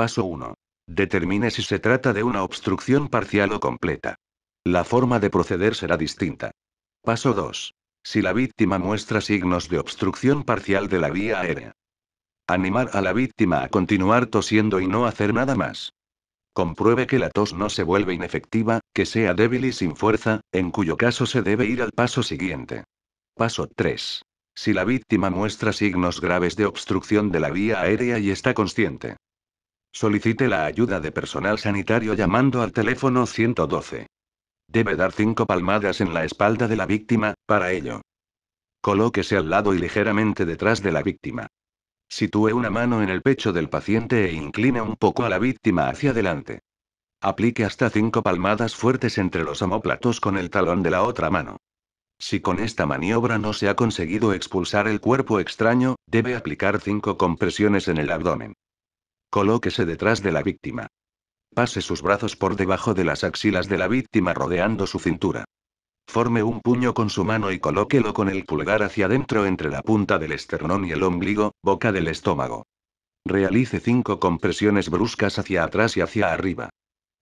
Paso 1. Determine si se trata de una obstrucción parcial o completa. La forma de proceder será distinta. Paso 2. Si la víctima muestra signos de obstrucción parcial de la vía aérea. Animar a la víctima a continuar tosiendo y no hacer nada más. Compruebe que la tos no se vuelve inefectiva, que sea débil y sin fuerza, en cuyo caso se debe ir al paso siguiente. Paso 3. Si la víctima muestra signos graves de obstrucción de la vía aérea y está consciente. Solicite la ayuda de personal sanitario llamando al teléfono 112. Debe dar cinco palmadas en la espalda de la víctima, para ello. Colóquese al lado y ligeramente detrás de la víctima. Sitúe una mano en el pecho del paciente e incline un poco a la víctima hacia adelante. Aplique hasta cinco palmadas fuertes entre los homóplatos con el talón de la otra mano. Si con esta maniobra no se ha conseguido expulsar el cuerpo extraño, debe aplicar cinco compresiones en el abdomen. Colóquese detrás de la víctima. Pase sus brazos por debajo de las axilas de la víctima rodeando su cintura. Forme un puño con su mano y colóquelo con el pulgar hacia adentro entre la punta del esternón y el ombligo, boca del estómago. Realice cinco compresiones bruscas hacia atrás y hacia arriba.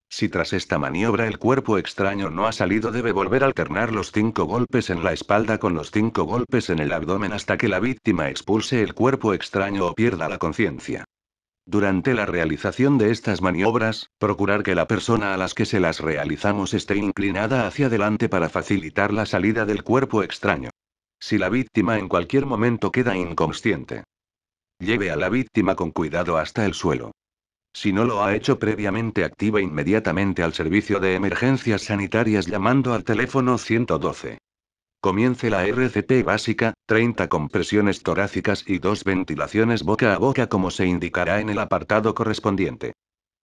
Si tras esta maniobra el cuerpo extraño no ha salido, debe volver a alternar los cinco golpes en la espalda con los cinco golpes en el abdomen hasta que la víctima expulse el cuerpo extraño o pierda la conciencia. Durante la realización de estas maniobras, procurar que la persona a las que se las realizamos esté inclinada hacia adelante para facilitar la salida del cuerpo extraño. Si la víctima en cualquier momento queda inconsciente, lleve a la víctima con cuidado hasta el suelo. Si no lo ha hecho previamente, activa inmediatamente al servicio de emergencias sanitarias llamando al teléfono 112. Comience la RCP básica, 30 compresiones torácicas y 2 ventilaciones boca a boca como se indicará en el apartado correspondiente.